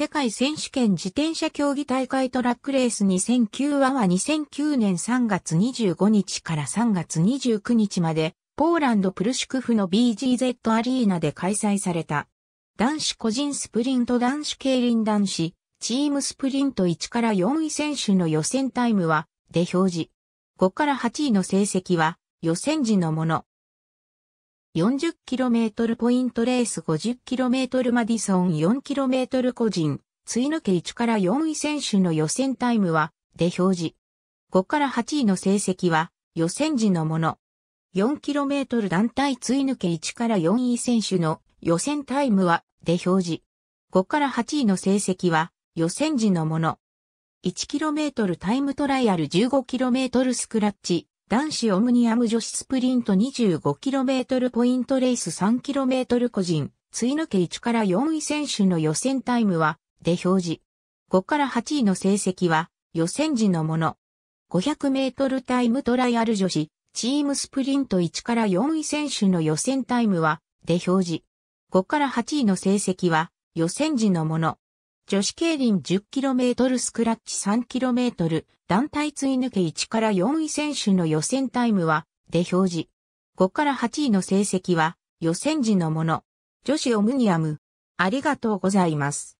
世界選手権自転車競技大会トラックレース2009は2009年3月25日から3月29日まで、ポーランドプルシュクフの BGZ アリーナで開催された。男子個人スプリント男子競輪男子、チームスプリント1から4位選手の予選タイムは、で表示。5から8位の成績は、予選時のもの。40km ポイントレース 50km マディソン 4km 個人、追抜け1から4位選手の予選タイムは、で表示。5から8位の成績は、予選時のもの。4km 団体追抜け1から4位選手の予選タイムは、で表示。5から8位の成績は、予選時のもの。1km タイムトライアル 15km スクラッチ、男子オムニアム女子スプリント 25km ポイントレース 3km 個人、追抜け1から4位選手の予選タイムは、で表示。5から8位の成績は、予選時のもの。500メートルタイムトライアル女子、チームスプリント1から4位選手の予選タイムは、で表示。5から8位の成績は、予選時のもの。女子競輪 10km スクラッチ 3km 団体追抜け1から4位選手の予選タイムはで表示。5から8位の成績は予選時のもの。女子オムニアム。ありがとうございます。